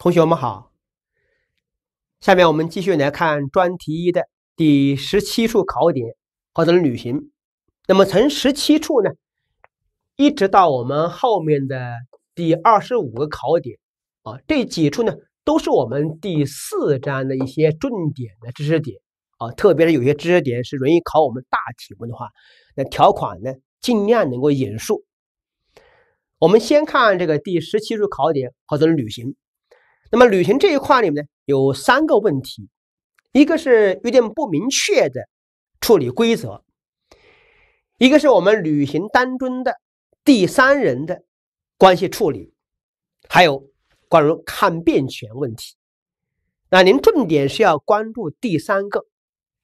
同学们好，下面我们继续来看专题一的第十七处考点合者旅行。那么从十七处呢，一直到我们后面的第二十五个考点啊，这几处呢都是我们第四章的一些重点的知识点啊，特别是有些知识点是容易考我们大题目的话，那条款呢尽量能够引述。我们先看这个第十七处考点合者旅行。那么，履行这一块里面呢，有三个问题，一个是约定不明确的处理规则，一个是我们履行当中的第三人的关系处理，还有关于抗辩权问题。那您重点是要关注第三个，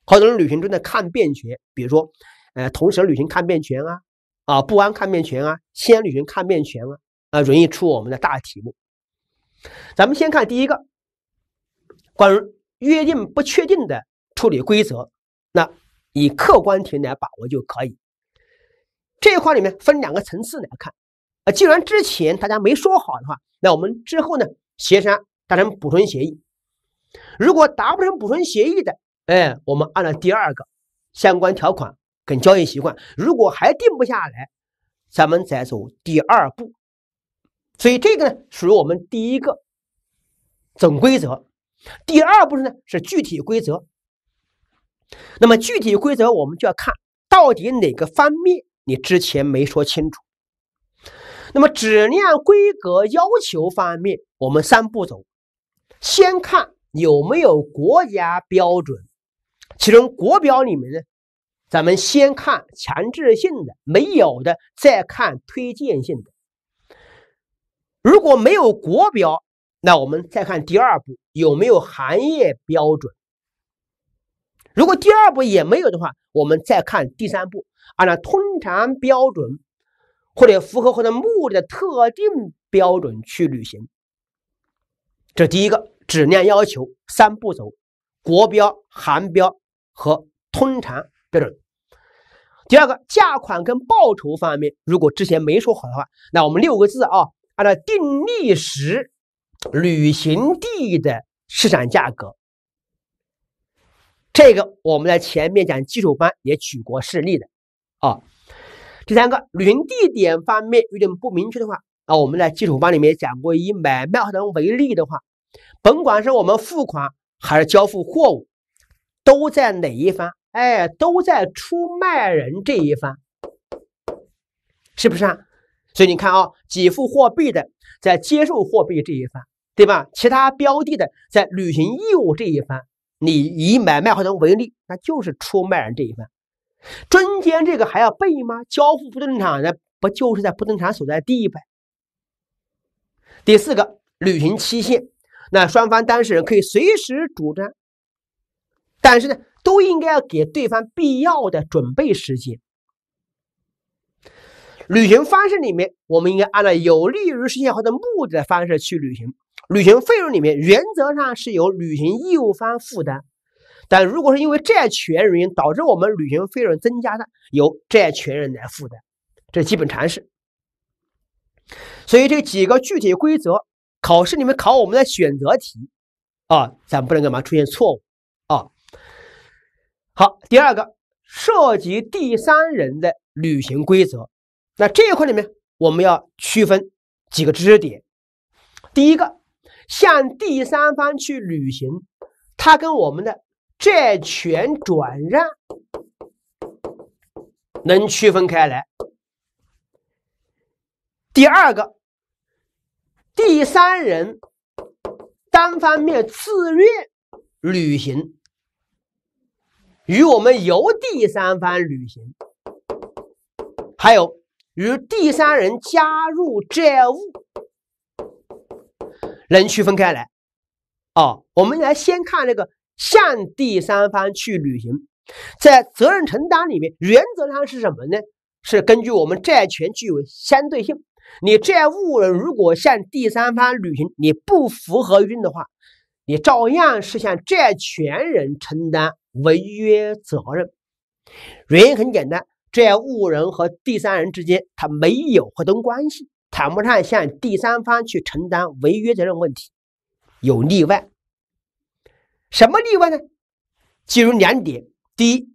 合同履行中的抗辩权，比如说，呃，同时履行抗辩权啊，啊，不安抗辩权啊，先履行抗辩权啊，啊，容易出我们的大题目。咱们先看第一个，关于约定不确定的处理规则，那以客观题来把握就可以。这一块里面分两个层次来看，啊，既然之前大家没说好的话，那我们之后呢协商达成补充协议，如果达不成补充协议的，哎，我们按照第二个相关条款跟交易习惯，如果还定不下来，咱们再走第二步。所以这个呢属于我们第一个总规则，第二步呢是具体规则。那么具体规则我们就要看到底哪个方面你之前没说清楚。那么质量规格要求方面，我们三步走：先看有没有国家标准，其中国标里面呢，咱们先看强制性的，没有的再看推荐性的。如果没有国标，那我们再看第二步有没有行业标准。如果第二步也没有的话，我们再看第三步，按照通常标准或者符合合同目的的特定标准去履行。这第一个质量要求三步走：国标、行标和通常标准。第二个价款跟报酬方面，如果之前没说好的话，那我们六个字啊。按照订立时履行地的市场价格，这个我们在前面讲基础班也举过事例的啊。第三个，履行地点方面有点不明确的话，啊，我们在基础班里面讲过，以买卖合同为例的话，甭管是我们付款还是交付货物，都在哪一方？哎，都在出卖人这一方，是不是啊？所以你看啊，给付货币的在接受货币这一方，对吧？其他标的的在履行义务这一方，你以买卖合同为例，那就是出卖人这一方。中间这个还要背吗？交付不动产的不就是在不动产所在地呗？第四个，履行期限，那双方当事人可以随时主张，但是呢，都应该要给对方必要的准备时间。履行方式里面，我们应该按照有利于实现合同目的的方式去履行。履行费用里面，原则上是由履行义务方负担，但如果是因为债权人原因导致我们履行费用增加的，由债权人来负担，这是基本常识。所以这几个具体规则，考试里面考我们的选择题啊，咱不能干嘛出现错误啊。好，第二个涉及第三人的履行规则。那这一块里面，我们要区分几个知识点。第一个，向第三方去履行，它跟我们的债权转让能区分开来。第二个，第三人单方面自愿履行，与我们由第三方履行，还有。与第三人加入债务能区分开来哦，我们来先看这个向第三方去履行，在责任承担里面，原则上是什么呢？是根据我们债权具有相对性，你债务人如果向第三方履行你不符合约的话，你照样是向债权人承担违约责任。原因很简单。债务人和第三人之间，他没有合同关系，谈不上向第三方去承担违约责任问题，有例外。什么例外呢？基于两点：第一，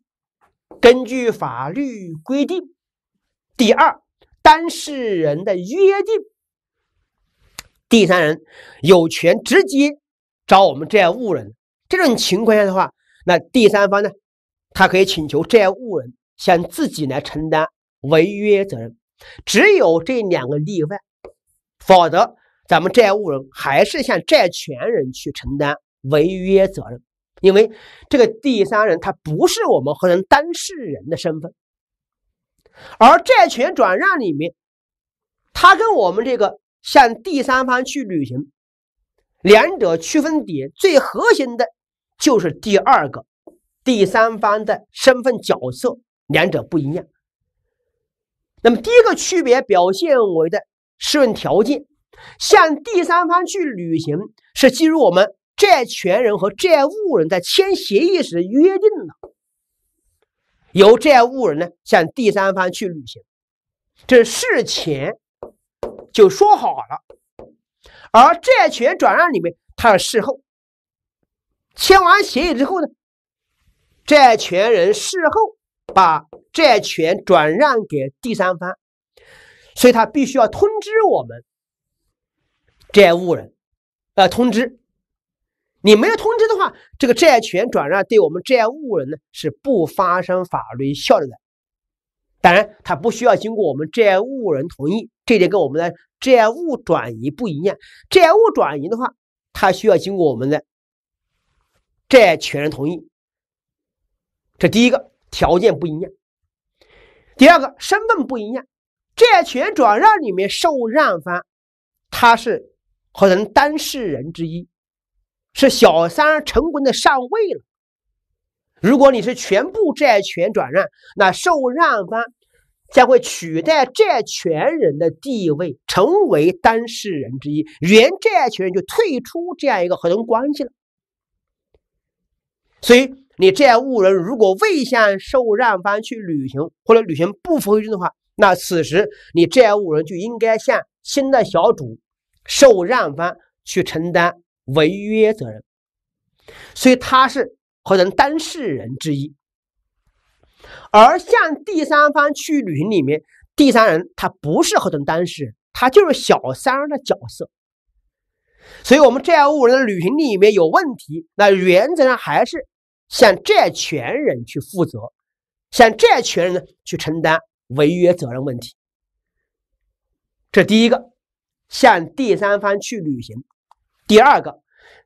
根据法律规定；第二，当事人的约定。第三人有权直接找我们债务人。这种情况下的话，那第三方呢？他可以请求债务人。向自己来承担违约责任，只有这两个例外，否则咱们债务人还是向债权人去承担违约责任，因为这个第三人他不是我们合同当事人的身份，而债权转让里面，他跟我们这个向第三方去履行，两者区分点最核心的就是第二个，第三方的身份角色。两者不一样。那么第一个区别表现为的适用条件，向第三方去履行是基于我们债权人和债务人在签协议时约定的，由债务人呢向第三方去履行，这是事前就说好了，而债权转让里面它是事后，签完协议之后呢，债权人事后。把债权转让给第三方，所以他必须要通知我们债务人，呃，通知你没有通知的话，这个债权转让对我们债务人呢是不发生法律效力的。当然，他不需要经过我们债务人同意，这点跟我们的债务转移不一样。债务转移的话，他需要经过我们的债权人同意，这第一个。条件不一样，第二个身份不一样。债权转让里面，受让方他是合同当事人之一，是小三成功的上位了。如果你是全部债权转让，那受让方将会取代债权人的地位，成为当事人之一，原债权人就退出这样一个合同关系了。所以。你债务人如果未向受让方去履行，或者履行不规定的话，那此时你债务人就应该向新的小主、受让方去承担违约责任。所以他是合同当事人之一。而向第三方去履行里面，第三人他不是合同当事人，他就是小三的角色。所以，我们债务人的履行里面有问题，那原则上还是。向债权人去负责，向债权人呢去承担违约责任问题。这第一个，向第三方去履行；第二个，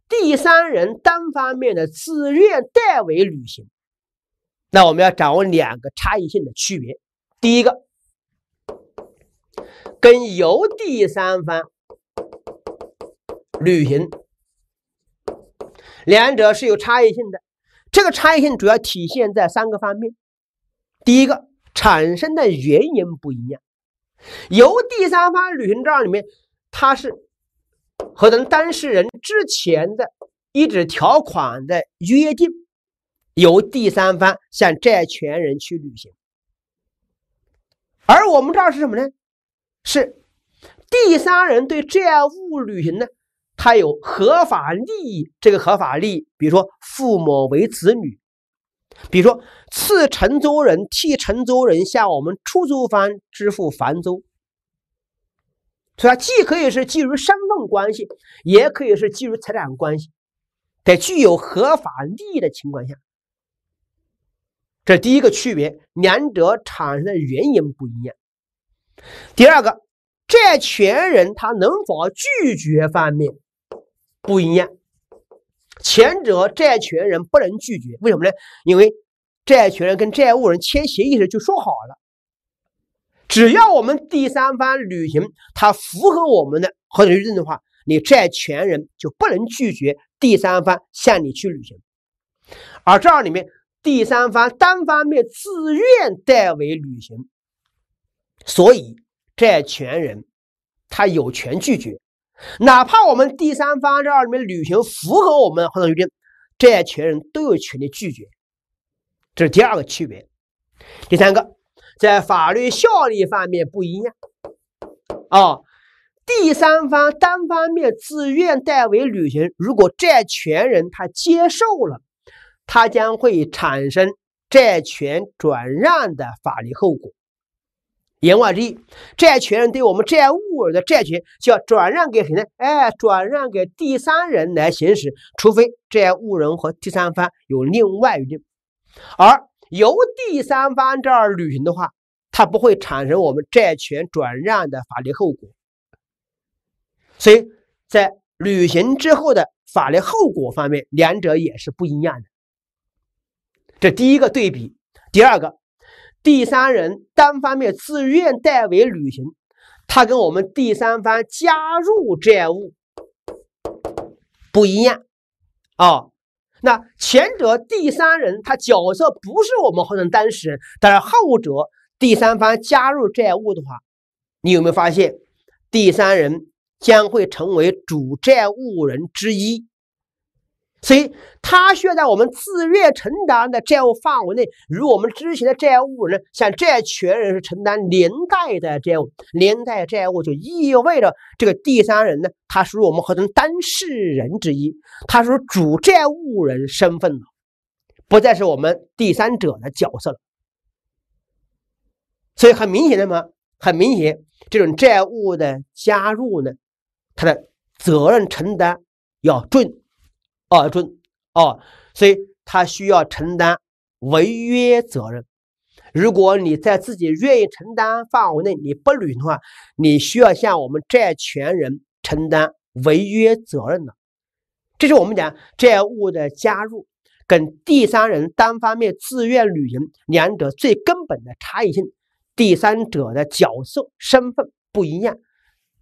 第三人单方面的自愿代为履行。那我们要掌握两个差异性的区别。第一个，跟由第三方履行，两者是有差异性的。这个差异性主要体现在三个方面。第一个，产生的原因不一样。由第三方履行这里面，它是合同当事人之前的一纸条款的约定，由第三方向债权人去履行。而我们这儿是什么呢？是第三人对债务履行呢？他有合法利益，这个合法利益，比如说父母为子女，比如说次承租人替承租人向我们出租方支付房租，所以啊，既可以是基于身份关系，也可以是基于财产关系，在具有合法利益的情况下，这第一个区别，两者产生的原因不一样。第二个，债权人他能否拒绝方面。不一样，前者债权人不能拒绝，为什么呢？因为债权人跟债务人签协议时就说好了，只要我们第三方履行，他符合我们的合同约定的话，你债权人就不能拒绝第三方向你去履行。而这儿里面，第三方单方面自愿代为履行，所以债权人他有权拒绝。哪怕我们第三方这儿里面履行符合我们合同约定，债权人都有权利拒绝。这是第二个区别。第三个，在法律效力方面不一样。啊，第三方单方面自愿代为履行，如果债权人他接受了，他将会产生债权转让的法律后果。言外之意，债权人对我们债务人的债权就要转让给谁呢？哎，转让给第三人来行使，除非债务人和第三方有另外约定。而由第三方这儿履行的话，它不会产生我们债权转让的法律后果。所以在履行之后的法律后果方面，两者也是不一样的。这第一个对比，第二个。第三人单方面自愿代为履行，他跟我们第三方加入债务不一样啊。那前者第三人他角色不是我们合同当事人，但是后者第三方加入债务的话，你有没有发现，第三人将会成为主债务人之一？所以，他需要在我们自愿承担的债务范围内，与我们之前的债务人，向债权人是承担连带的债务。连带债务就意味着这个第三人呢，他属于我们合同当事人之一，他是主债务人身份了，不再是我们第三者的角色了。所以，很明显的嘛，很明显，这种债务的加入呢，他的责任承担要重。保证哦，所以他需要承担违约责任。如果你在自己愿意承担范围内你不履行的话，你需要向我们债权人承担违约责任的。这是我们讲债务的加入跟第三人单方面自愿履行两者最根本的差异性，第三者的角色身份不一样，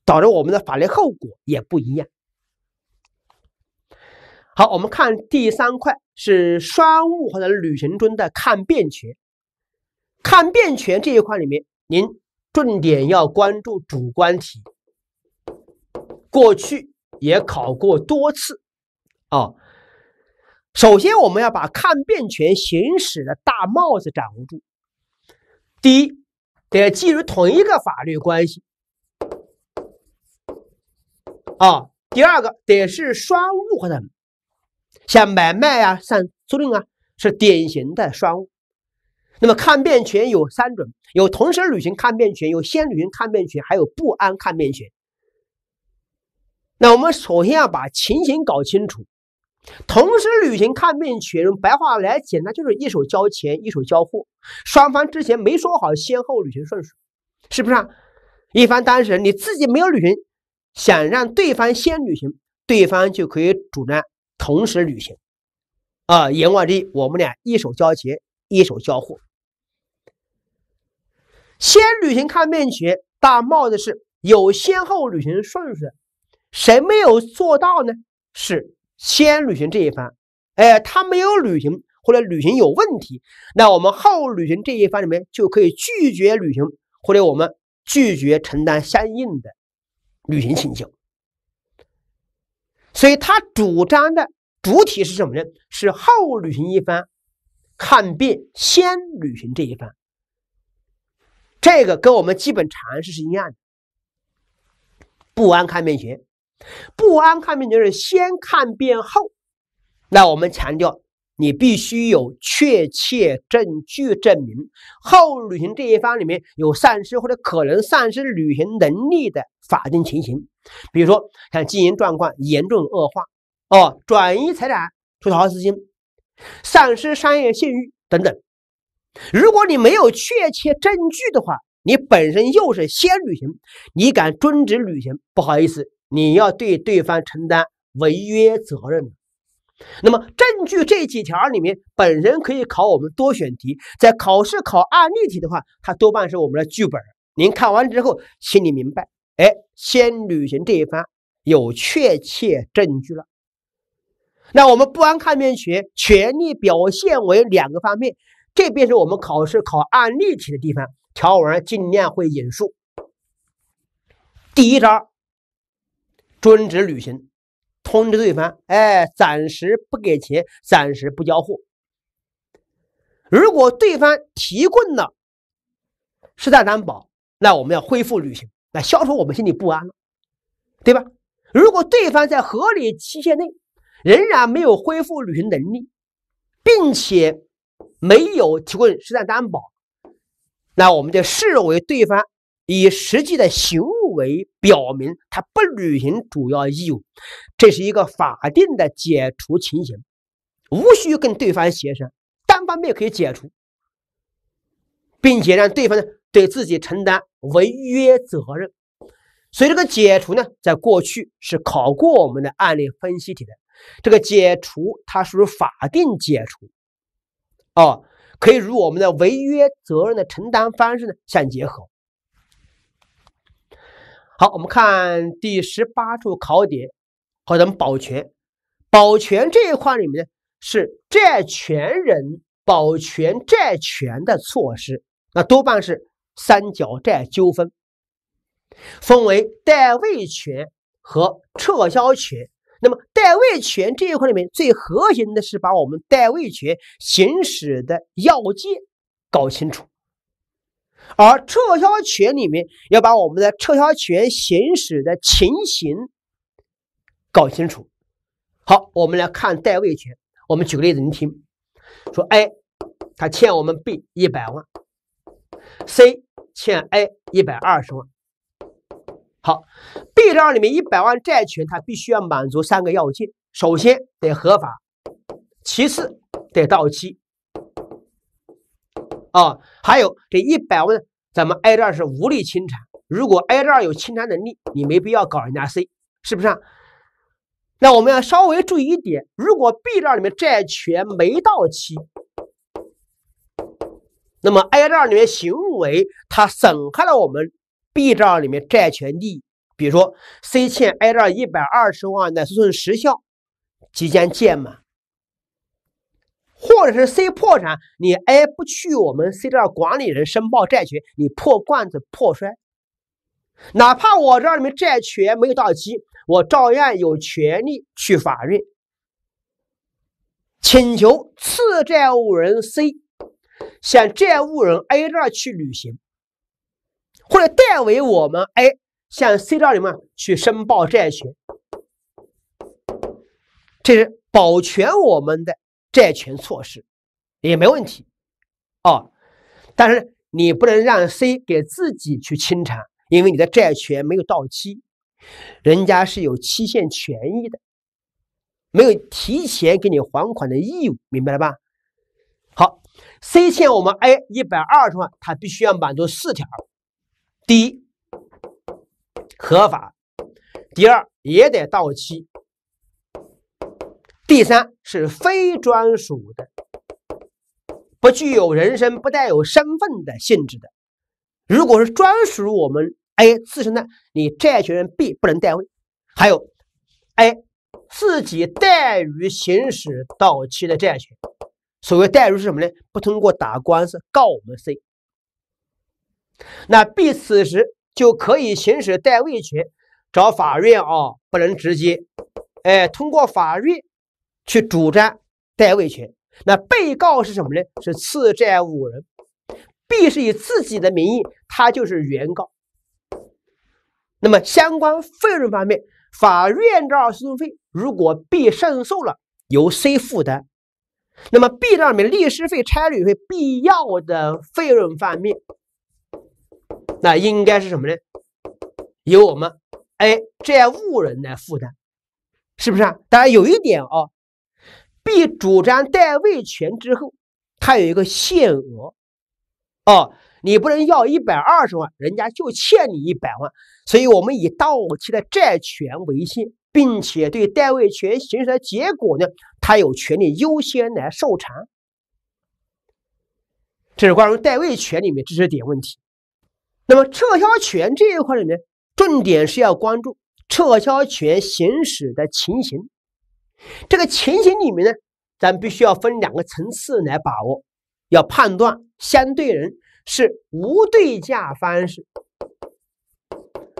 导致我们的法律后果也不一样。好，我们看第三块是双务或者旅行中的抗辩权。抗辩权这一块里面，您重点要关注主观题，过去也考过多次啊。首先，我们要把抗辩权行使的大帽子掌握住。第一，得基于同一个法律关系啊。第二个，得是双务或者。像买卖啊，像租赁啊，是典型的双务。那么抗辩权有三种：有同时履行抗辩权，有先履行抗辩权，还有不安抗辩权。那我们首先要把情形搞清楚。同时履行抗辩权，用白话来讲，那就是一手交钱，一手交货。双方之前没说好先后履行顺序，是不是？啊？一方当事人你自己没有履行，想让对方先履行，对方就可以主张。同时履行，啊，言外之意，我们俩一手交钱，一手交货。先履行抗辩权，大冒的是有先后履行顺序，谁没有做到呢？是先履行这一方，哎，他没有履行或者履行有问题，那我们后履行这一方里面就可以拒绝履行，或者我们拒绝承担相应的履行请求。所以，他主张的主体是什么呢？是后履行一方看病先履行这一方。这个跟我们基本常识是一样的。不安看辩权，不安看辩权是先看病后。那我们强调，你必须有确切证据证明后履行这一方里面有丧失或者可能丧失履行能力的法定情形。比如说，看经营状况严重恶化，哦，转移财产、出逃资金、丧失商业信誉等等。如果你没有确切证据的话，你本身又是先履行，你敢终止履行？不好意思，你要对对方承担违约责任。那么证据这几条里面，本身可以考我们多选题。在考试考案例题的话，它多半是我们的剧本。您看完之后心里明白。哎，先履行这一方有确切证据了。那我们不安抗辩权权利表现为两个方面，这便是我们考试考案例题的地方。条文尽量会引述。第一招，终止履行，通知对方，哎，暂时不给钱，暂时不交货。如果对方提供了实在担保，那我们要恢复履行。来消除我们心里不安了，对吧？如果对方在合理期限内仍然没有恢复履行能力，并且没有提供适当担保，那我们就视为对方以实际的行为表明他不履行主要义务，这是一个法定的解除情形，无需跟对方协商，单方面可以解除，并且让对方呢对自己承担。违约责任，所以这个解除呢，在过去是考过我们的案例分析题的。这个解除，它属于法定解除，哦，可以与我们的违约责任的承担方式呢相结合。好，我们看第十八处考点，和咱们保全。保全这一块里面呢，是债权人保全债权的措施，那多半是。三角债纠纷分为代位权和撤销权。那么，代位权这一块里面最核心的是把我们代位权行使的要件搞清楚，而撤销权里面要把我们的撤销权行使的情形搞清楚。好，我们来看代位权。我们举个例子，您听说 A 他欠我们 B 一百万，C。欠 A 一百二十万，好，B 链里面一百万债权，它必须要满足三个要件：首先得合法，其次得到期，啊，还有这一百万，咱们 A 链是无力清偿。如果 A 链有清偿能力，你没必要搞人家 C，是不是？那我们要稍微注意一点，如果 B 链里面债权没到期。那么 A 账里面行为，它损害了我们 B 账里面债权利益。比如说，C 欠 A 账一百二十万的诉讼时效即将届满，或者是 C 破产，你 A 不去我们 C 账管理人申报债权，你破罐子破摔，哪怕我这里面债权没有到期，我照样有权利去法院请求次债务人 C。向债务人 A 那去履行，或者代为我们 A 向 C 那里面去申报债权，这是保全我们的债权措施也没问题，啊，但是你不能让 C 给自己去清偿，因为你的债权没有到期，人家是有期限权益的，没有提前给你还款的义务，明白了吧？好。C 欠我们 A 一百二十万，他必须要满足四条：第一，合法；第二，也得到期；第三，是非专属的，不具有人身、不带有身份的性质的。如果是专属我们 A 自身的，你债权人 B 不能代位。还有，A 自己怠于行使到期的债权。所谓代入是什么呢？不通过打官司告我们 C，那 B 此时就可以行使代位权，找法院啊，不能直接，哎，通过法院去主张代位权。那被告是什么呢？是次债务人，B 是以自己的名义，他就是原告。那么相关费用方面，法院这诉讼费如果 B 胜诉了，由 C 负担。那么 B 上里面律师费、差旅费、必要的费用方面，那应该是什么呢？由我们 A 债务人来负担，是不是啊？当然有一点啊，B 主张代位权之后，它有一个限额，哦，你不能要一百二十万，人家就欠你一百万，所以我们以到期的债权为限。并且对代位权行使的结果呢，他有权利优先来受偿。这是关于代位权里面知识点问题。那么撤销权这一块里面，重点是要关注撤销权行使的情形。这个情形里面呢，咱必须要分两个层次来把握，要判断相对人是无对价方式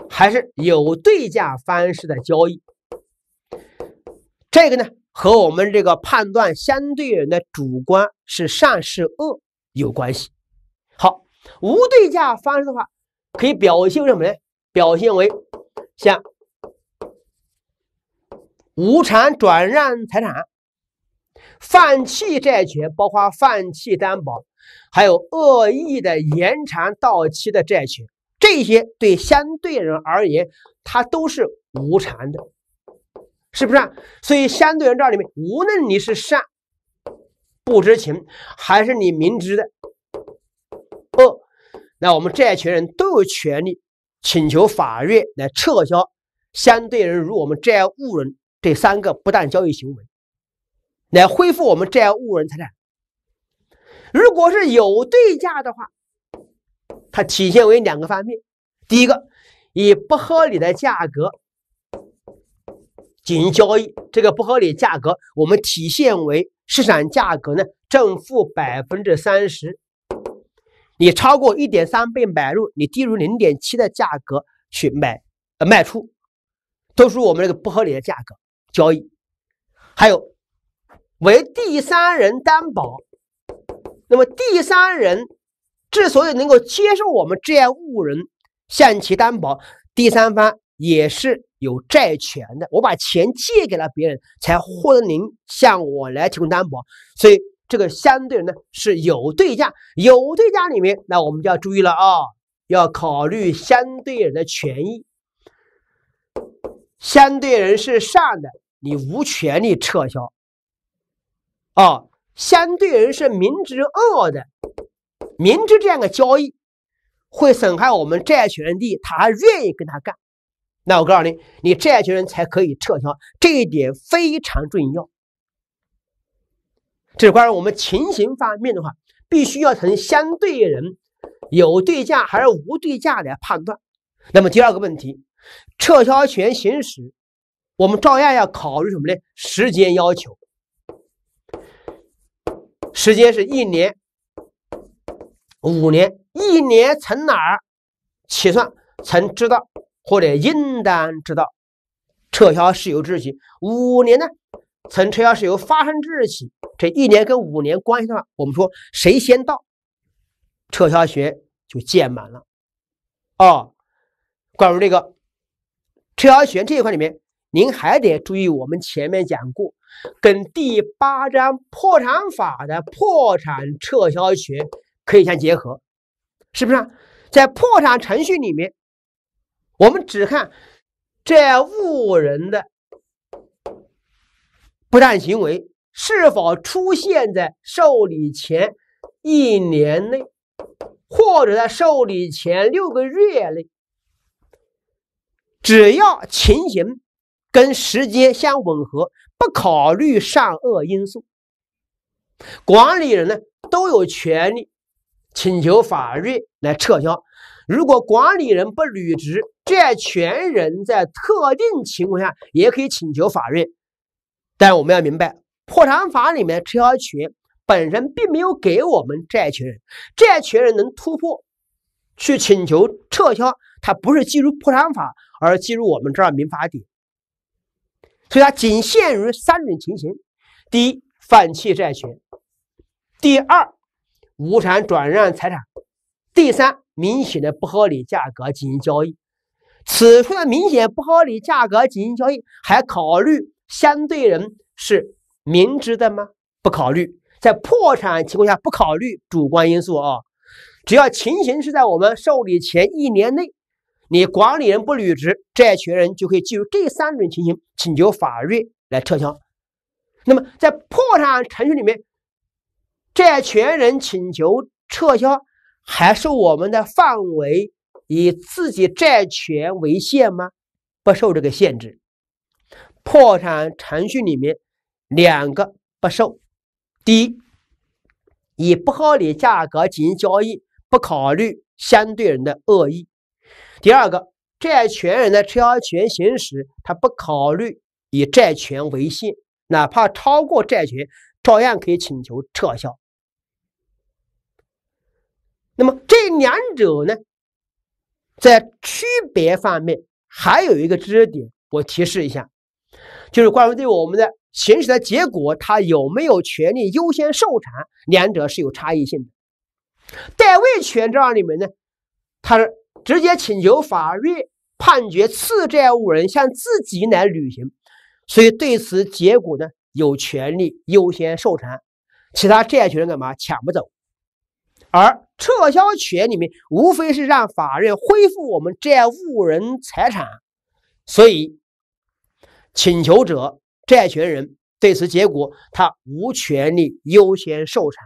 还是有对价方式的交易。这个呢，和我们这个判断相对人的主观是善是恶有关系。好，无对价方式的话，可以表现为什么呢？表现为像无产转让财产、放弃债权，包括放弃担保，还有恶意的延长到期的债权，这些对相对人而言，它都是无偿的。是不是？所以，相对人这里面，无论你是善不知情，还是你明知的恶，那我们债权人都有权利请求法院来撤销相对人与我们债务人这三个不当交易行为，来恢复我们债务人财产。如果是有对价的话，它体现为两个方面：第一个，以不合理的价格。进行交易，这个不合理价格，我们体现为市场价格呢，正负百分之三十，你超过一点三倍买入，你低于零点七的价格去买呃卖出，都是我们这个不合理的价格交易。还有为第三人担保，那么第三人之所以能够接受我们这样物人向其担保，第三方也是。有债权的，我把钱借给了别人，才获得您向我来提供担保，所以这个相对人呢是有对价，有对价里面，那我们就要注意了啊，要考虑相对人的权益。相对人是善的，你无权利撤销。啊，相对人是明知恶的，明知这样的交易会损害我们债权利益，他还愿意跟他干。那我告诉你，你债权人才可以撤销，这一点非常重要。这是关于我们情形方面的话，必须要从相对人有对价还是无对价来判断。那么第二个问题，撤销权行使，我们照样要考虑什么呢？时间要求，时间是一年、五年，一年从哪儿起算？从知道。或者应当知道，撤销事由之日起五年呢？从撤销事由发生之日起，这一年跟五年关系的话，我们说谁先到，撤销权就届满了。哦，关于这个撤销权这一块里面，您还得注意，我们前面讲过，跟第八章破产法的破产撤销权可以相结合，是不是？在破产程序里面。我们只看债务人的不当行为是否出现在受理前一年内，或者在受理前六个月内，只要情形跟时间相吻合，不考虑善恶因素，管理人呢都有权利请求法院来撤销。如果管理人不履职，债权人在特定情况下也可以请求法院。但我们要明白，破产法里面撤销权本身并没有给我们债权人，债权人能突破去请求撤销，它不是基于破产法，而基于我们这儿民法典，所以它仅限于三种情形：第一，放弃债权；第二，无偿转让财产；第三。明显的不合理价格进行交易，此处的明显不合理价格进行交易，还考虑相对人是明知的吗？不考虑，在破产情况下不考虑主观因素啊。只要情形是在我们受理前一年内，你管理人不履职，债权人就可以进入这三种情形请求法院来撤销。那么，在破产程序里面，债权人请求撤销。还受我们的范围以自己债权为限吗？不受这个限制。破产程序里面两个不受：第一，以不合理价格进行交易，不考虑相对人的恶意；第二个，债权人的撤销权行使，他不考虑以债权为限，哪怕超过债权，照样可以请求撤销。那么这两者呢，在区别方面还有一个知识点，我提示一下，就是关于对我们的行使的结果，它有没有权利优先受偿，两者是有差异性的。代位权这里面呢，它是直接请求法院判决次债务人向自己来履行，所以对此结果呢，有权利优先受偿，其他债权人干嘛抢不走？而撤销权里面无非是让法院恢复我们债务人财产，所以请求者债权人对此结果他无权利优先受偿。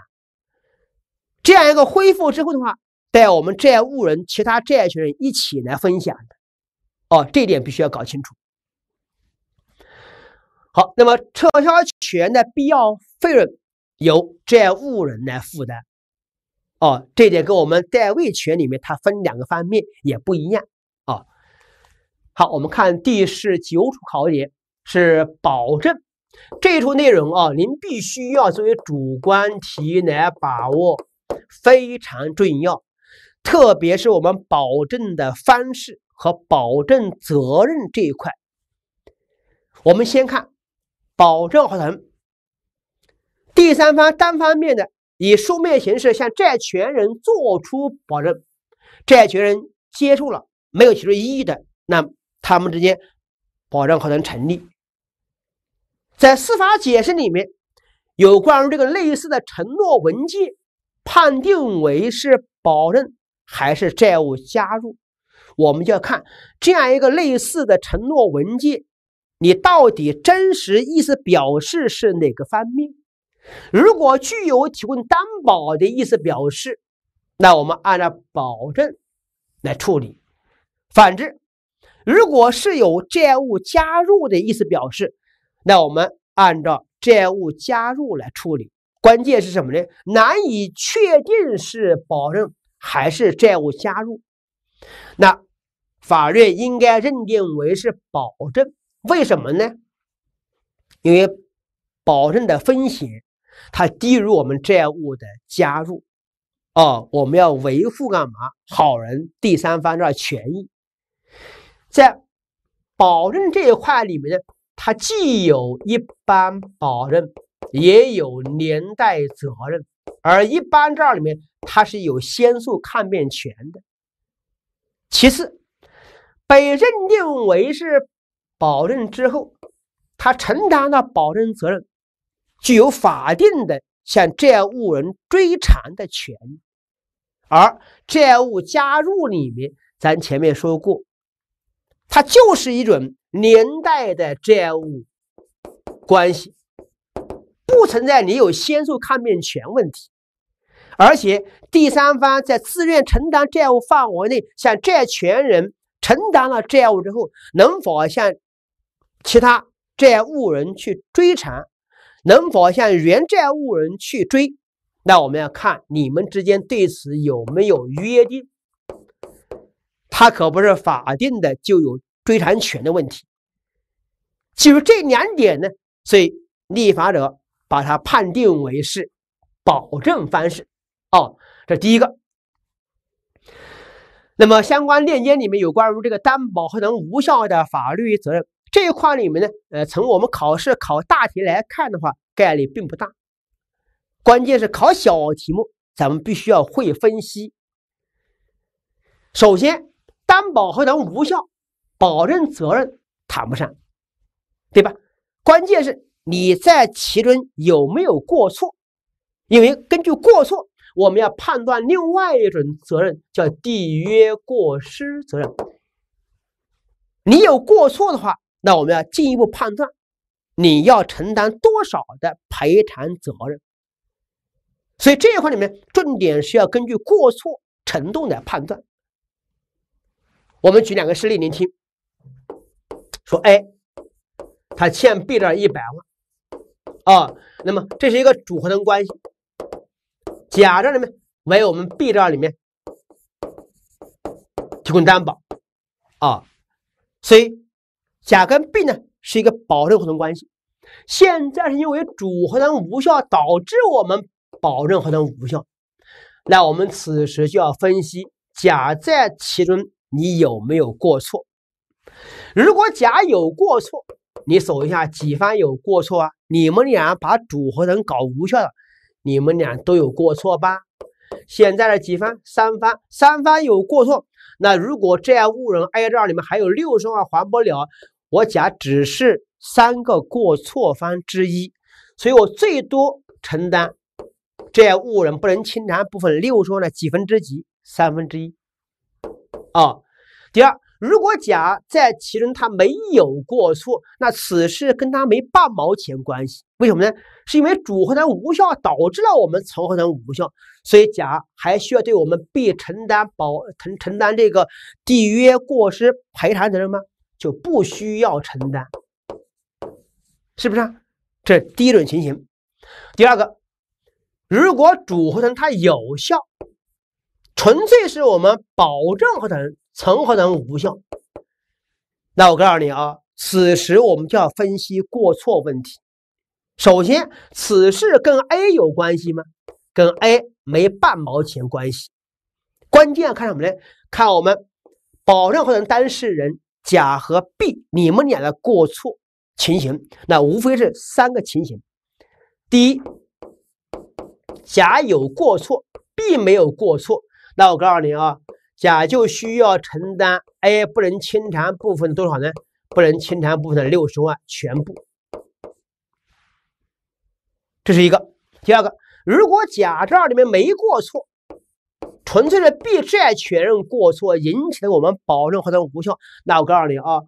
这样一个恢复之后的话，带我们债务人其他债权人一起来分享的。哦，这一点必须要搞清楚。好，那么撤销权的必要费用由债务人来负担。哦，这点跟我们在位权里面它分两个方面也不一样啊。好，我们看第十九处考点是保证这一处内容啊，您必须要作为主观题来把握，非常重要。特别是我们保证的方式和保证责任这一块，我们先看保证合同，第三方单方面的。以书面形式向债权人作出保证，债权人接受了，没有提出异议的，那他们之间保证合同成立。在司法解释里面，有关于这个类似的承诺文件判定为是保证还是债务加入，我们就要看这样一个类似的承诺文件，你到底真实意思表示是哪个方面？如果具有提供担保的意思表示，那我们按照保证来处理；反之，如果是有债务加入的意思表示，那我们按照债务加入来处理。关键是什么呢？难以确定是保证还是债务加入，那法律应该认定为是保证。为什么呢？因为保证的风险。它低于我们债务的加入，哦，我们要维护干嘛？好人第三方的权益，在保证这一块里面呢，它既有一般保证，也有连带责任，而一般这里面它是有先诉抗辩权的。其次，被认定为是保证之后，他承担了保证责任。具有法定的向债务人追偿的权利，而债务加入里面，咱前面说过，它就是一种连带的债务关系，不存在你有先诉抗辩权问题。而且，第三方在自愿承担债务范围内向债权人承担了债务之后，能否向其他债务人去追偿？能否向原债务人去追？那我们要看你们之间对此有没有约定。它可不是法定的就有追偿权的问题。基于这两点呢，所以立法者把它判定为是保证方式。哦，这第一个。那么相关链接里面有关于这个担保合同无效的法律责任。这一块里面呢，呃，从我们考试考大题来看的话，概率并不大。关键是考小题目，咱们必须要会分析。首先，担保合同无效，保证责任谈不上，对吧？关键是你在其中有没有过错，因为根据过错，我们要判断另外一种责任，叫缔约过失责任。你有过错的话。那我们要进一步判断，你要承担多少的赔偿责任？所以这一块里面重点是要根据过错程度来判断。我们举两个事例您听：说 A，他欠 B 账一百万，啊，那么这是一个主合同关系，甲账里面为我们 B 账里面提供担保，啊所以甲跟 B 呢是一个保证合同关系，现在是因为主合同无效导致我们保证合同无效，那我们此时就要分析甲在其中你有没有过错。如果甲有过错，你数一下几方有过错啊？你们俩把主合同搞无效了，你们俩都有过错吧？现在的几方？三方，三方有过错。那如果债务人 A 二里面还有六十万还不了，我甲只是三个过错方之一，所以我最多承担这债务人不能清偿部分六十万的几分之几，三分之一。啊，第二，如果甲在其中他没有过错，那此事跟他没半毛钱关系。为什么呢？是因为主合同无效导致了我们从合同无效。所以，甲还需要对我们 B 承担保承承担这个缔约过失赔偿责任吗？就不需要承担，是不是啊？这第一种情形。第二个，如果主合同它有效，纯粹是我们保证合同、从合同无效，那我告诉你啊，此时我们就要分析过错问题。首先，此事跟 A 有关系吗？跟 A。没半毛钱关系，关键看什么呢？看我们保证合同当事人甲和 B 你们俩的过错情形，那无非是三个情形。第一，甲有过错，B 没有过错，那我告诉你啊，甲就需要承担 A 不能清偿部分多少呢？不能清偿部分的六十万全部，这是一个。第二个。如果甲这儿里面没过错，纯粹的 B 债权人过错引起的我们保证合同无效，那我告诉你啊，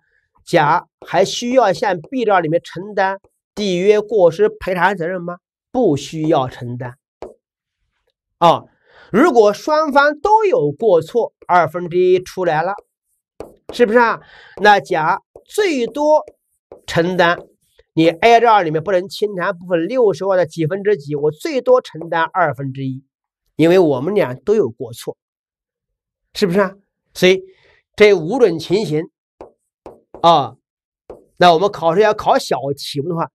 甲还需要向 B 站里面承担缔约过失赔偿责任吗？不需要承担。啊，如果双方都有过错，二分之一出来了，是不是啊？那甲最多承担。你 a h 里面不能清占部分六十万的几分之几？我最多承担二分之一，因为我们俩都有过错，是不是啊？所以这五种情形啊，那我们考试要考小题目的话，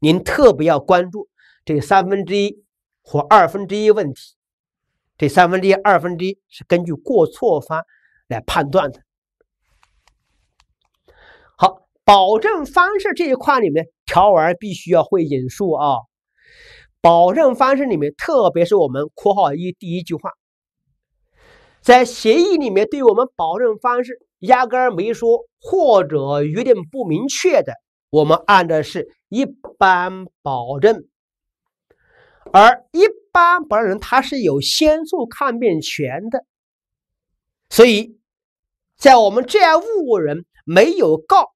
您特别要关注这三分之一或二分之一问题。这三分之一、二分之一是根据过错方来判断的。保证方式这一块里面，条文必须要会引述啊。保证方式里面，特别是我们括号一第一句话，在协议里面对我们保证方式压根儿没说或者约定不明确的，我们按的是一般保证。而一般保证人他是有先诉抗辩权的，所以在我们这样物人没有告。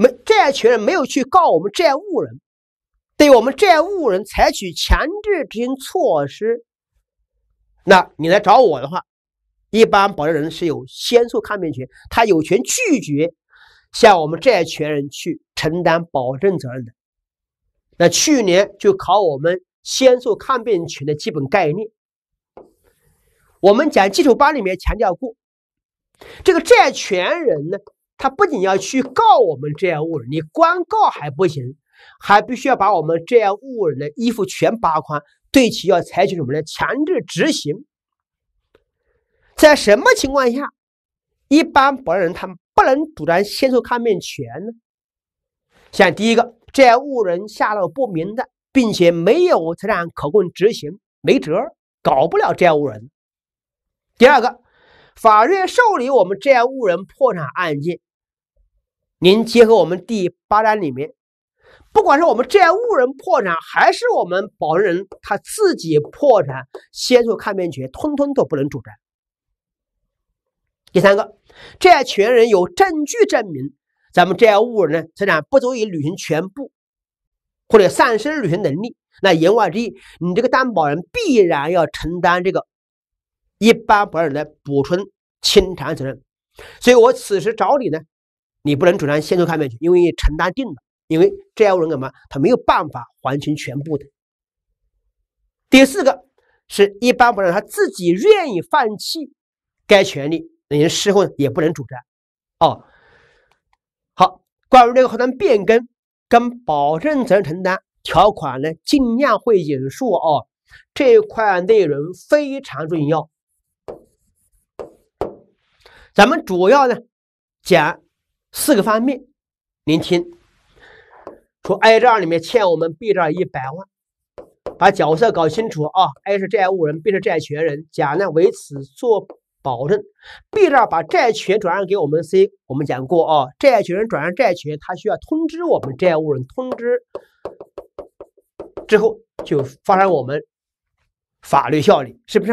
没债权人没有去告我们债务人，对我们债务人采取强制执行措施，那你来找我的话，一般保证人是有先诉抗辩权，他有权拒绝向我们债权人去承担保证责任的。那去年就考我们先诉抗辩权的基本概念，我们讲基础班里面强调过，这个债权人呢？他不仅要去告我们债务人，你光告还不行，还必须要把我们债务人的衣服全扒光，对其要采取什么呢？强制执行。在什么情况下，一般保证人他不能主张先诉抗辩权呢？像第一个，债务人下落不明的，并且没有财产可供执行，没辙，搞不了债务人。第二个，法院受理我们债务人破产案件。您结合我们第八章里面，不管是我们债务人破产，还是我们保证人他自己破产，先做抗辩权通通都不能主张。第三个，债权人有证据证明咱们债务人财产不足以履行全部或者丧失履行能力，那言外之意，你这个担保人必然要承担这个一般保证人的补充清偿责任。所以我此时找你呢。你不能主张先做抗面去，因为你承担定了，因为债务人干嘛？他没有办法还清全部的。第四个是一般不让他自己愿意放弃该权利，等于事后也不能主张。哦，好，关于这个合同变更跟保证责任承担条款呢，尽量会引述哦，这一块内容非常重要。咱们主要呢讲。四个方面，您听，说 A 账里面欠我们 B 账一百万，把角色搞清楚啊，A 是债务人，B 是债权人，甲呢为此做保证，B 账把债权转让给我们 C，我们讲过啊，债权人转让债权，他需要通知我们债务人，通知之后就发生我们法律效力，是不是？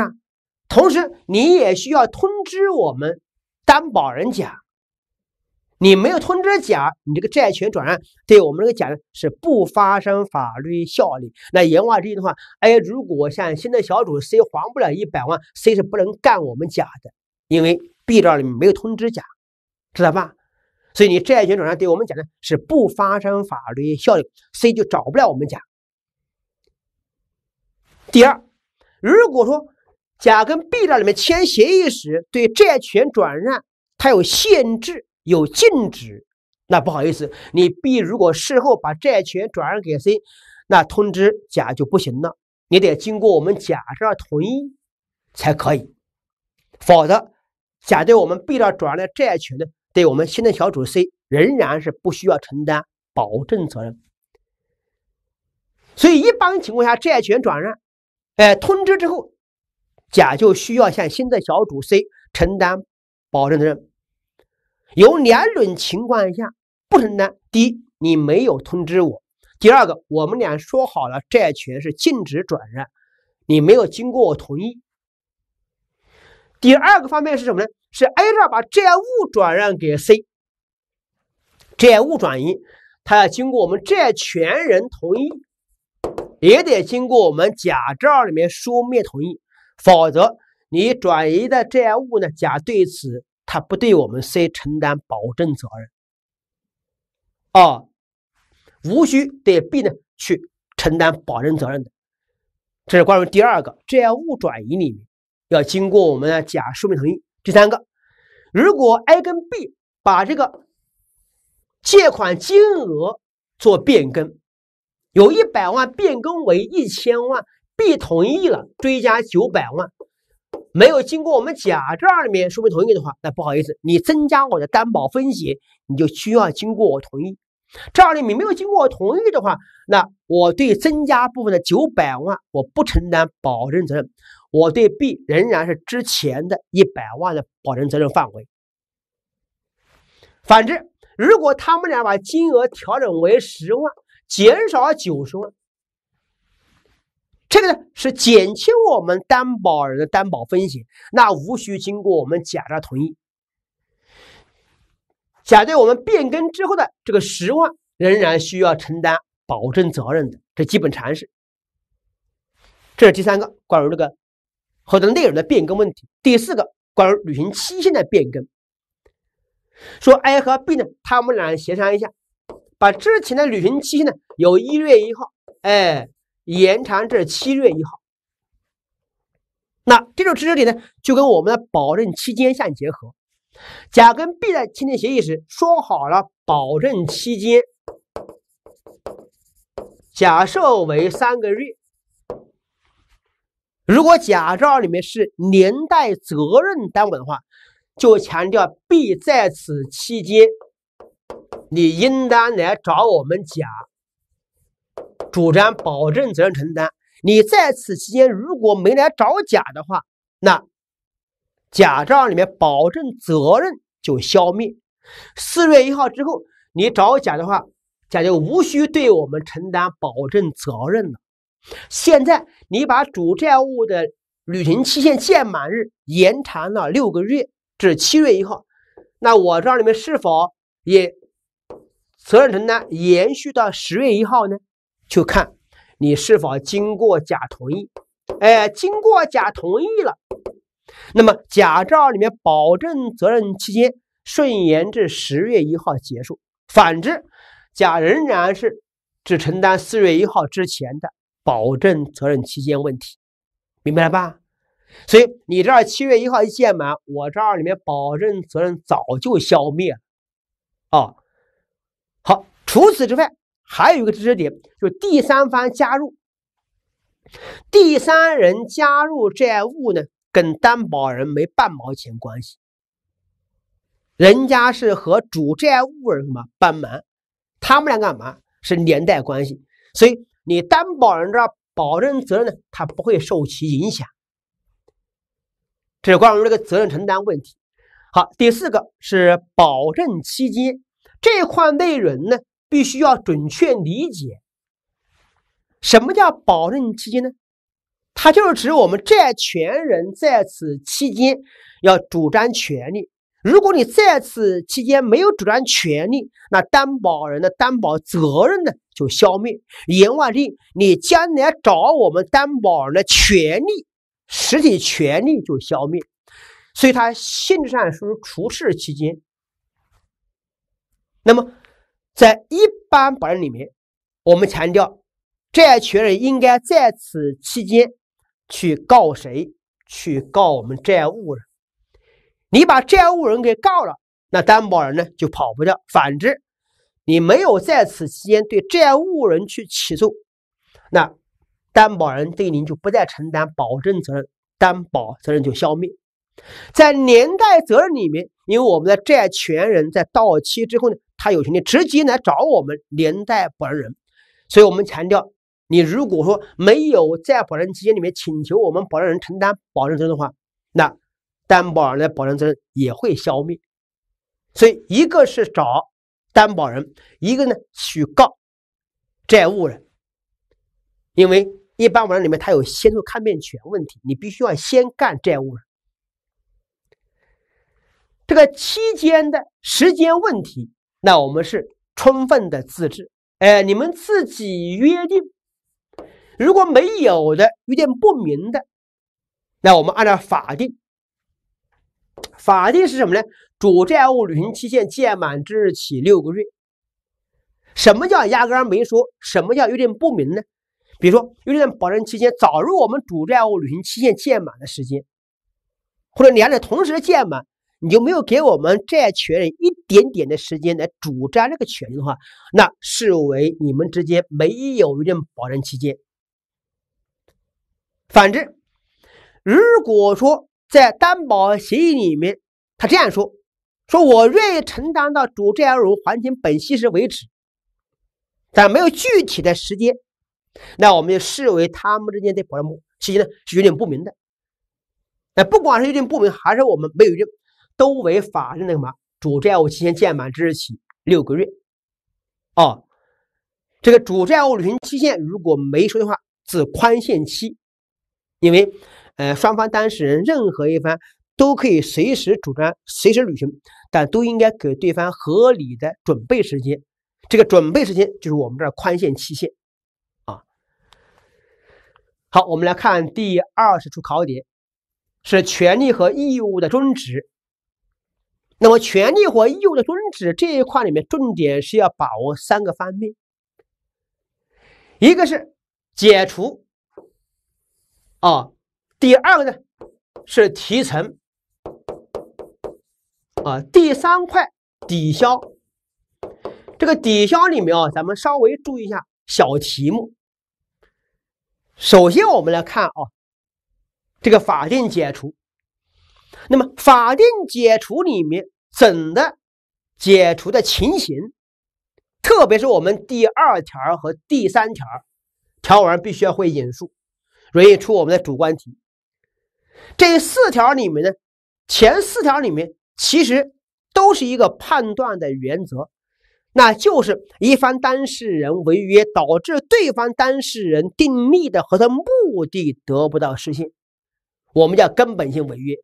同时你也需要通知我们担保人甲。你没有通知甲，你这个债权转让对我们这个甲是不发生法律效力。那言外之意的话，哎，如果像现在小主 C 还不了一百万，C 是不能干我们甲的，因为 B 账里面没有通知甲，知道吧？所以你债权转让对我们甲呢是不发生法律效力，C 就找不了我们甲。第二，如果说甲跟 B 账里面签协议时对债权转让它有限制。有禁止，那不好意思，你 B 如果事后把债权转让给 C，那通知甲就不行了，你得经过我们甲这同意才可以，否则甲对我们 B 这转让的债权呢，对我们新的小组 C 仍然是不需要承担保证责任。所以一般情况下，债权转让，哎，通知之后，甲就需要向新的小组 C 承担保证责任。有两种情况下不承担：第一，你没有通知我；第二个，我们俩说好了债权是禁止转让，你没有经过我同意。第二个方面是什么呢？是 A 这儿把债务转让给 C，债务转移，他要经过我们债权人同意，也得经过我们甲这里面书面同意，否则你转移的债务呢，甲对此。他不对我们 C 承担保证责任，啊，无需对 B 呢去承担保证责任的。这是关于第二个债务转移里面要经过我们的甲书面同意。第三个，如果 A 跟 B 把这个借款金额做变更，有一百万变更为一千万，B 同意了追加九百万。没有经过我们甲这里面说明同意的话，那不好意思，你增加我的担保风险，你就需要经过我同意。这儿里面没有经过我同意的话，那我对增加部分的九百万我不承担保证责任，我对 B 仍然是之前的一百万的保证责任范围。反之，如果他们俩把金额调整为十万，减少九十万。这个呢是减轻我们担保人的担保风险，那无需经过我们甲的同意。甲对我们变更之后的这个十万仍然需要承担保证责任的，这基本常识。这是第三个关于这个合同内容的变更问题。第四个关于履行期限的变更，说 A 和 B 呢，他们俩协商一下，把之前的履行期限呢，由一月一号，哎。延长至七月一号。那这种知识点呢，就跟我们的保证期间相结合。甲跟 B 在签订协议时说好了保证期间，假设为三个月。如果甲这里面是连带责任担保的话，就强调 B 在此期间，你应当来找我们甲。主张保证责任承担，你在此期间如果没来找甲的话，那甲账里面保证责任就消灭。四月一号之后，你找甲的话，甲就无需对我们承担保证责任了。现在你把主债务的履行期限届满日延长了六个月至七月一号，那我这里面是否也责任承担延续到十月一号呢？就看你是否经过甲同意，哎，经过甲同意了，那么甲这里面保证责任期间顺延至十月一号结束。反之，甲仍然是只承担四月一号之前的保证责任期间问题，明白了吧？所以你这儿七月一号一届满，我这儿里面保证责任早就消灭了，啊，好，除此之外。还有一个知识点，就第三方加入，第三人加入债务呢，跟担保人没半毛钱关系，人家是和主债务人什么帮忙，他们俩干嘛是连带关系，所以你担保人这保证责任呢，他不会受其影响。这是关于这个责任承担问题。好，第四个是保证期间这块内容呢。必须要准确理解什么叫保证期间呢？它就是指我们债权人在此期间要主张权利。如果你在此期间没有主张权利，那担保人的担保责任呢就消灭。言外之意，你将来找我们担保人的权利，实体权利就消灭。所以它性质上属于除斥期间。那么，在一般保证里面，我们强调，债权人应该在此期间去告谁？去告我们债务人。你把债务人给告了，那担保人呢就跑不掉。反之，你没有在此期间对债务人去起诉，那担保人对您就不再承担保证责任，担保责任就消灭。在连带责任里面，因为我们的债权人在到期之后呢？他有权利直接来找我们连带保证人，所以我们强调，你如果说没有在保证期间里面请求我们保证人承担保证责任的话，那担保人的保证责任也会消灭。所以，一个是找担保人，一个呢去告债务人，因为一般保证里面它有先诉抗辩权问题，你必须要先干债务人。这个期间的时间问题。那我们是充分的自治，哎，你们自己约定，如果没有的，有点不明的，那我们按照法定。法定是什么呢？主债务履行期限届满之日起六个月。什么叫压根没说？什么叫有点不明呢？比如说，有点保证期间早于我们主债务履行期限届满的时间，或者两者同时届满。你就没有给我们债权人一点点的时间来主张这个权利的话，那视为你们之间没有约定保证期间。反之，如果说在担保协议里面他这样说，说我愿意承担到主债务人还清本息时为止，但没有具体的时间，那我们就视为他们之间的保证期间呢是有点不明的。哎，不管是有点不明，还是我们没有认。都为法定的什么主债务期限届满之日起六个月。哦，这个主债务履行期限如果没说的话，是宽限期。因为呃，双方当事人任何一方都可以随时主张、随时履行，但都应该给对方合理的准备时间。这个准备时间就是我们这儿宽限期限啊。好，我们来看第二十处考点，是权利和义务的终止。那么，权利和义务的终止这一块里面，重点是要把握三个方面，一个是解除，啊，第二个呢是提成，啊，第三块抵消。这个抵消里面啊，咱们稍微注意一下小题目。首先，我们来看啊，这个法定解除。那么，法定解除里面怎的解除的情形，特别是我们第二条和第三条，条文必须要会引述，容易出我们的主观题。这四条里面呢，前四条里面其实都是一个判断的原则，那就是一方当事人违约导致对方当事人订立的合同目的得不到实现，我们叫根本性违约。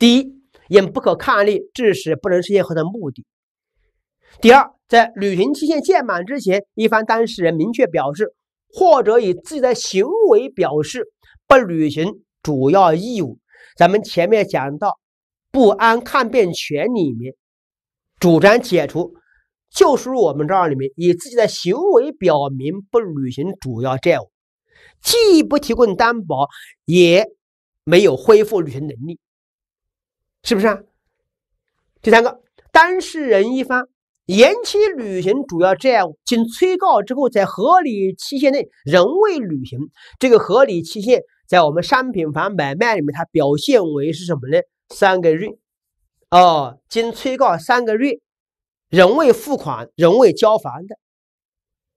第一，因不可抗力致使不能实现合同目的；第二，在履行期限届满之前，一方当事人明确表示或者以自己的行为表示不履行主要义务。咱们前面讲到不安抗辩权里面主张解除，就是我们这儿里面以自己的行为表明不履行主要债务，既不提供担保，也没有恢复履行能力。是不是啊？第三个，当事人一方延期履行主要债务，经催告之后，在合理期限内仍未履行。这个合理期限，在我们商品房买卖里面，它表现为是什么呢？三个月。哦，经催告三个月仍未付款、仍未交房的，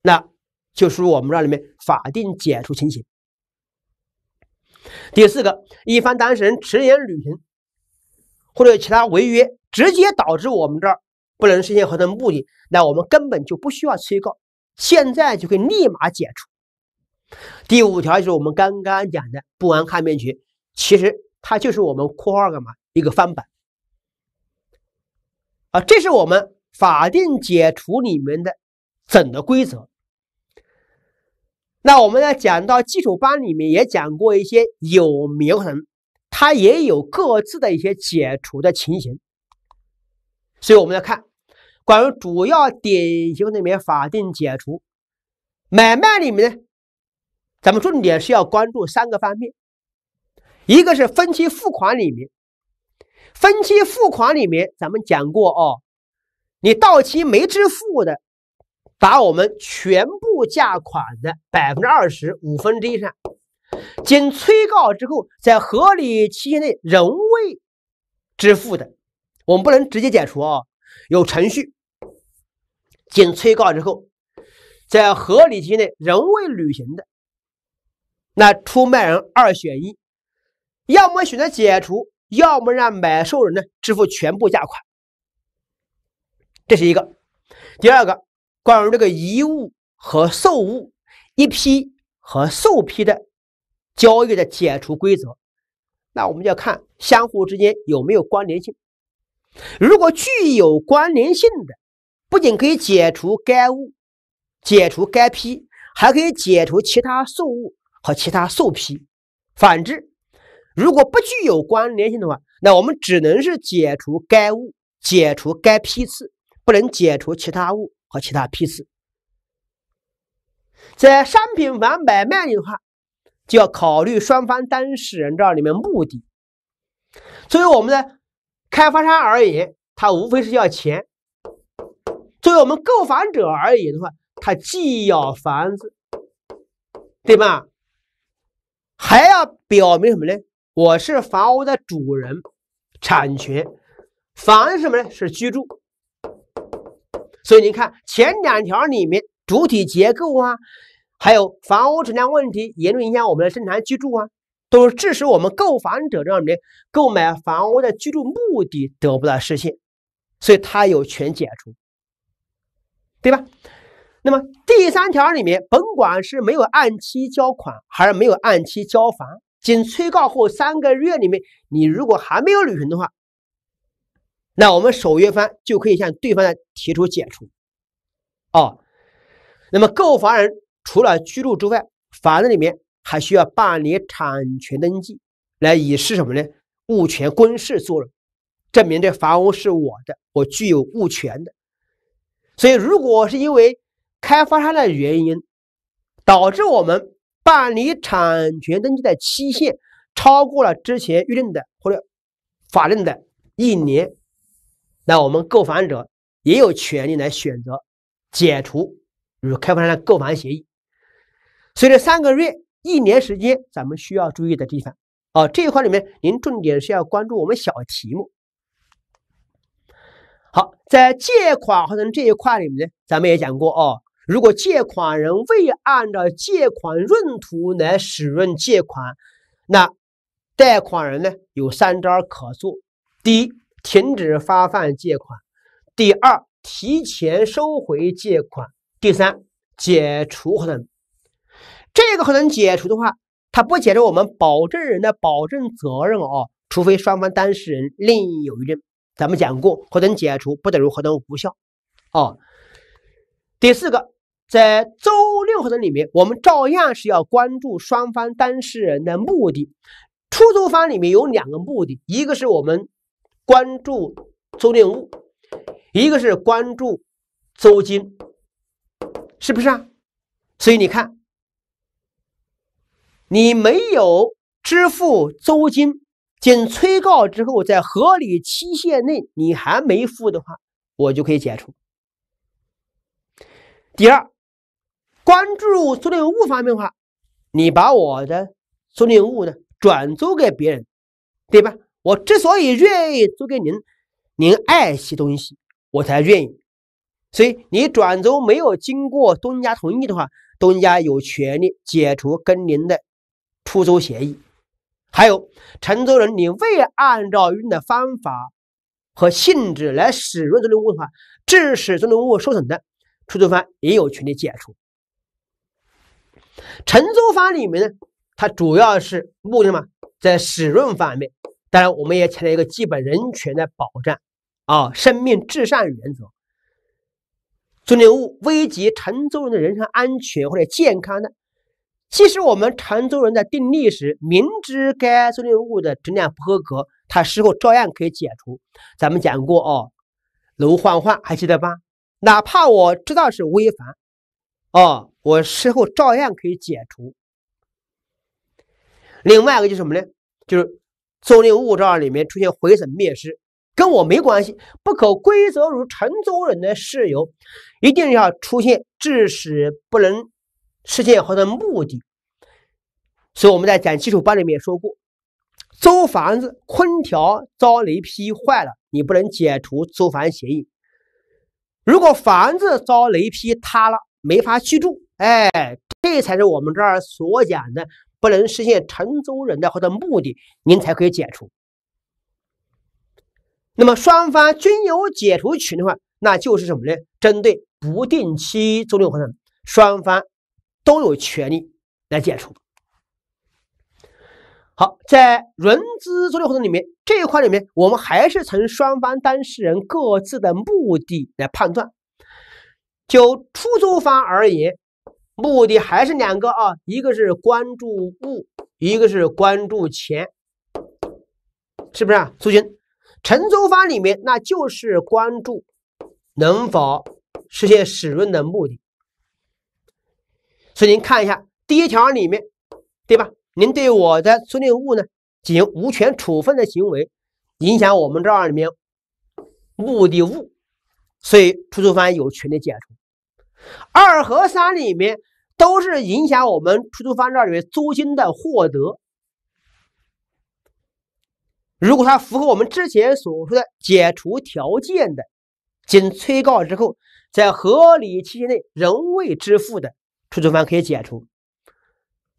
那就属于我们让里面法定解除情形。第四个，一方当事人迟延履行。或者其他违约直接导致我们这儿不能实现合同目的，那我们根本就不需要催告，现在就可以立马解除。第五条就是我们刚刚讲的不完抗辩权，其实它就是我们括号干嘛一个翻版啊，这是我们法定解除里面的总的规则。那我们在讲到基础班里面也讲过一些有名合它也有各自的一些解除的情形，所以我们来看关于主要典型里面法定解除买卖里面呢，咱们重点是要关注三个方面，一个是分期付款里面，分期付款里面咱们讲过哦，你到期没支付的，把我们全部价款的百分之二十五分之一上。经催告之后，在合理期限内仍未支付的，我们不能直接解除啊，有程序。经催告之后，在合理期限内仍未履行的，那出卖人二选一，要么选择解除，要么让买受人呢支付全部价款。这是一个。第二个，关于这个遗物和受物一批和受批的。交易的解除规则，那我们就要看相互之间有没有关联性。如果具有关联性的，不仅可以解除该物、解除该批，还可以解除其他受物和其他受批。反之，如果不具有关联性的话，那我们只能是解除该物、解除该批次，不能解除其他物和其他批次。在商品房买卖里的话。就要考虑双方当事人这里面目的。作为我们的开发商而言，他无非是要钱；作为我们购房者而言的话，他既要房子，对吧？还要表明什么呢？我是房屋的主人，产权房什么呢？是居住。所以你看前两条里面主体结构啊。还有房屋质量问题严重影响我们的生产居住啊，都是致使我们购房者这里面购买房屋的居住目的得不到实现，所以他有权解除，对吧？那么第三条里面，甭管是没有按期交款还是没有按期交房，仅催告后三个月里面，你如果还没有履行的话，那我们守约方就可以向对方提出解除，哦，那么购房人。除了居住之外，房子里面还需要办理产权登记，来以是什么呢？物权公示作用，证明这房屋是我的，我具有物权的。所以，如果是因为开发商的原因，导致我们办理产权登记的期限超过了之前预定的或者法定的一年，那我们购房者也有权利来选择解除与开发商的购房协议。所以这三个月、一年时间，咱们需要注意的地方啊，这一块里面，您重点是要关注我们小题目。好，在借款合同这一块里面呢，咱们也讲过哦，如果借款人未按照借款用途来使用借款，那贷款人呢有三招可做：第一，停止发放借款；第二，提前收回借款；第三，解除合同。这个合同解除的话，它不解除我们保证人的保证责任哦，除非双方当事人另有约定。咱们讲过，合同解除不等于合同无效哦。第四个，在租赁合同里面，我们照样是要关注双方当事人的目的。出租方里面有两个目的，一个是我们关注租赁物，一个是关注租金，是不是啊？所以你看。你没有支付租金，经催告之后，在合理期限内你还没付的话，我就可以解除。第二，关注租赁物方面的话，你把我的租赁物呢转租给别人，对吧？我之所以愿意租给您，您爱惜东西，我才愿意。所以你转租没有经过东家同意的话，东家有权利解除跟您的。出租协议，还有承租人，你未按照用的方法和性质来使用租赁物的话，致使租赁物受损的，出租方也有权利解除。承租方里面呢，它主要是目的嘛，在使用方面，当然我们也强调一个基本人权的保障啊，生命至上原则。租赁物危及承租人的人身安全或者健康的。即使我们承租人在订立时明知该租赁物的质量不合格，他事后照样可以解除。咱们讲过哦，楼换换还记得吧？哪怕我知道是危房，哦，我事后照样可以解除。另外一个就是什么呢？就是租赁物照里面出现毁损灭失，跟我没关系，不可归责于承租人的事由，一定要出现致使不能。实现合同的目的，所以我们在讲基础班里面说过，租房子空调遭雷劈坏了，你不能解除租房协议；如果房子遭雷劈塌了，没法居住，哎，这才是我们这儿所讲的不能实现承租人的或者目的，您才可以解除。那么双方均有解除权的话，那就是什么呢？针对不定期租赁合同，双方。都有权利来解除。好，在融资租赁合同里面这一块里面，我们还是从双方当事人各自的目的来判断。就出租方而言，目的还是两个啊，一个是关注物，一个是关注钱，是不是啊？租金。承租方里面，那就是关注能否实现使用的目的。所以您看一下第一条里面，对吧？您对我的租赁物呢进行无权处分的行为，影响我们这儿里面目的物，所以出租方有权利解除。二和三里面都是影响我们出租方这儿里面租金的获得。如果他符合我们之前所说的解除条件的，经催告之后，在合理期限内仍未支付的。出租方可以解除。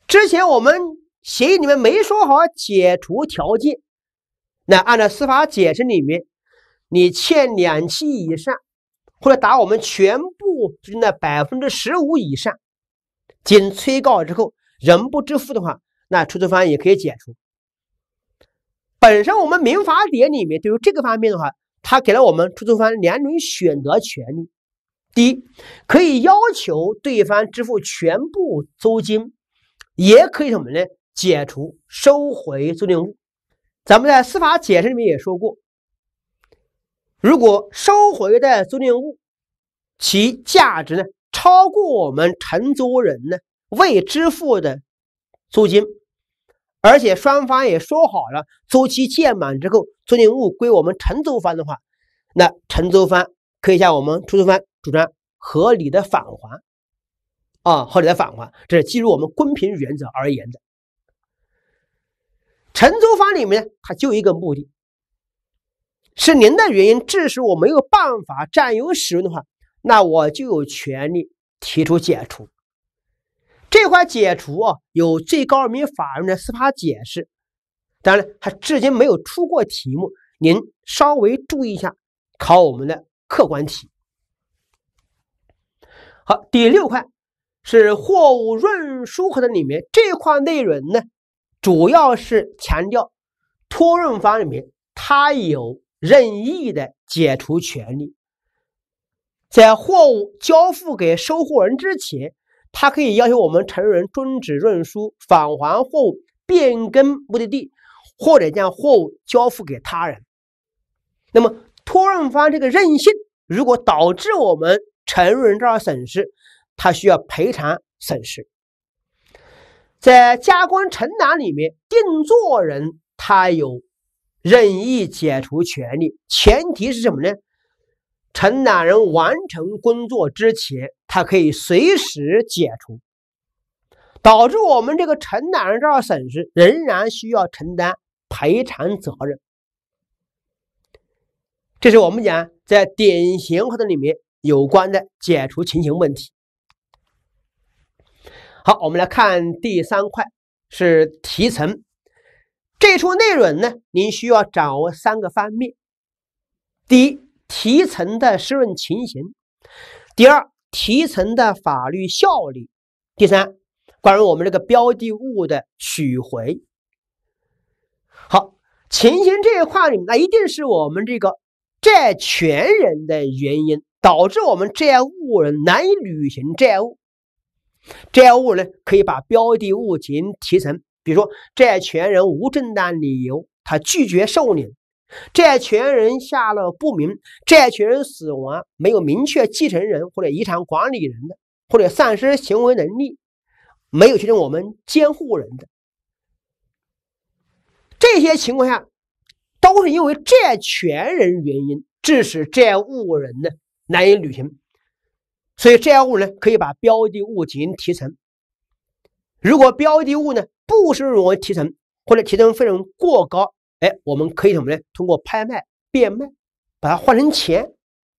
之前我们协议里面没说好解除条件，那按照司法解释里面，你欠两期以上，或者打我们全部租金的百分之十五以上，经催告之后仍不支付的话，那出租方也可以解除。本身我们民法典里面对于这个方面的话，他给了我们出租方两种选择权利。第一，可以要求对方支付全部租金，也可以什么呢？解除、收回租赁物。咱们在司法解释里面也说过，如果收回的租赁物其价值呢超过我们承租人呢未支付的租金，而且双方也说好了租期届满之后租赁物归我们承租方的话，那承租方可以向我们出租方。主张合理的返还，啊，合理的返还，这是基于我们公平原则而言的。承租方里面，它就一个目的，是您的原因致使我没有办法占有使用的话，那我就有权利提出解除。这块解除啊，有最高人民法院的司法解释，当然它至今没有出过题目，您稍微注意一下，考我们的客观题。好，第六块是货物运输合同里面这块内容呢，主要是强调托运方里面他有任意的解除权利，在货物交付给收货人之前，他可以要求我们承运人终止运输、返还货物、变更目的地或者将货物交付给他人。那么，托运方这个任性，如果导致我们。承运人这儿损失，他需要赔偿损失。在加工承揽里面，定做人他有任意解除权利，前提是什么呢？承揽人完成工作之前，他可以随时解除，导致我们这个承揽人这儿损失仍然需要承担赔偿责任。这是我们讲在典型合同里面。有关的解除情形问题。好，我们来看第三块是提成，这处内容呢，您需要掌握三个方面：第一，提成的适用情形；第二，提成的法律效力；第三，关于我们这个标的物的取回。好，情形这一块里，那一定是我们这个债权人的原因。导致我们债务人难以履行债务，债务人可以把标的物进行提成，比如说债权人无正当理由他拒绝受领，债权人下落不明，债权人死亡没有明确继承人或者遗产管理人的，或者丧失行为能力没有确定我们监护人的，这些情况下都是因为债权人原因致使债务人呢。难以履行，所以债务人可以把标的物进行提成。如果标的物呢不适用于提成，或者提成费用过高，哎，我们可以什么呢？通过拍卖、变卖，把它换成钱，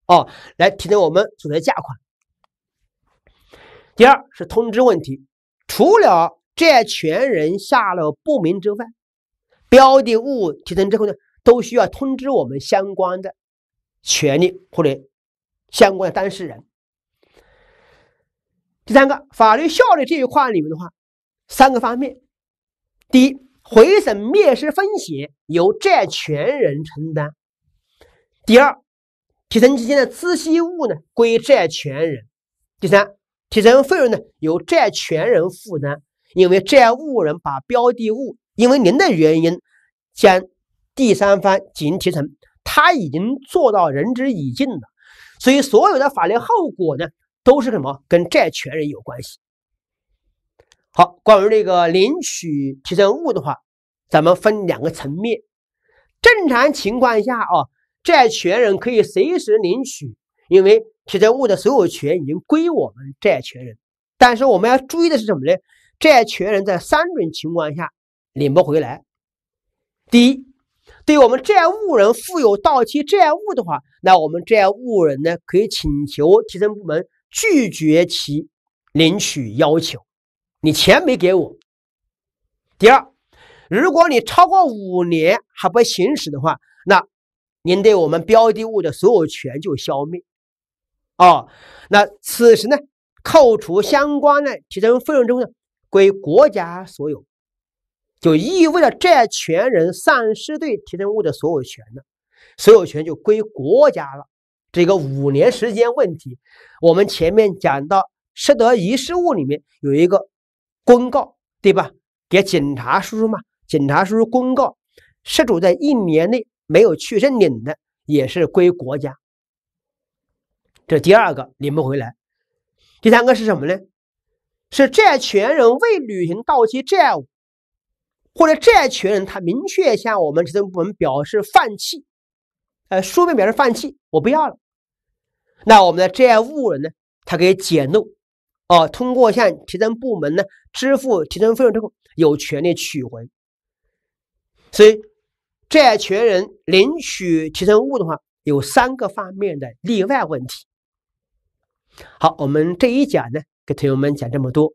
哦，来提升我们所得价款。第二是通知问题，除了债权人下了不明之外，标的物提成之后呢，都需要通知我们相关的权利或者。相关的当事人。第三个法律效力这一块里面的话，三个方面：第一，回审灭失风险由债权人承担；第二，提存期间的孳息物呢归债权人；第三，提成费用呢由债权人负担。因为债务人把标的物因为您的原因将第三方进行提成，他已经做到仁至义尽了。所以，所有的法律后果呢，都是什么？跟债权人有关系。好，关于这个领取提存物的话，咱们分两个层面。正常情况下啊，债权人可以随时领取，因为提存物的所有权已经归我们债权人。但是我们要注意的是什么呢？债权人在三种情况下领不回来。第一，对我们债务人负有到期债务的话。那我们债务人呢，可以请求提升部门拒绝其领取要求。你钱没给我。第二，如果你超过五年还不行使的话，那您对我们标的物的所有权就消灭。啊，那此时呢，扣除相关的提成费用之后呢，归国家所有，就意味着债权人丧失对提升物的所有权了。所有权就归国家了。这个五年时间问题，我们前面讲到，失德遗失物里面有一个公告，对吧？给警察叔叔嘛，警察叔叔公告，失主在一年内没有去认领的，也是归国家。这第二个领不回来。第三个是什么呢？是债权人未履行到期债务，或者债权人他明确向我们职能部门表示放弃。呃，书面表示放弃，我不要了。那我们的债务人呢？他可以解漏，哦，通过向提存部门呢支付提存费用之后，有权利取回。所以，债权人领取提存物的话，有三个方面的例外问题。好，我们这一讲呢，给同学们讲这么多。